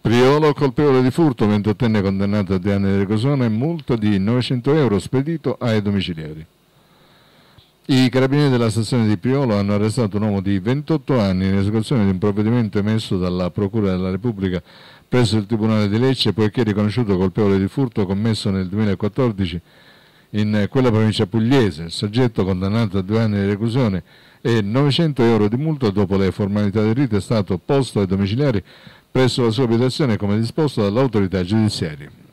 Priolo colpevole di furto, ventottenne condannato a due anni di reclusione e multa di 900 euro spedito ai domiciliari. I carabinieri della stazione di Priolo hanno arrestato un uomo di 28 anni in esecuzione di un provvedimento emesso dalla Procura della Repubblica presso il Tribunale di Lecce poiché riconosciuto colpevole di furto commesso nel 2014 in quella provincia pugliese. Il soggetto condannato a due anni di reclusione e 900 euro di multa dopo le formalità del rito è stato posto ai domiciliari presso la sua abitazione come disposto dall'autorità giudiziaria.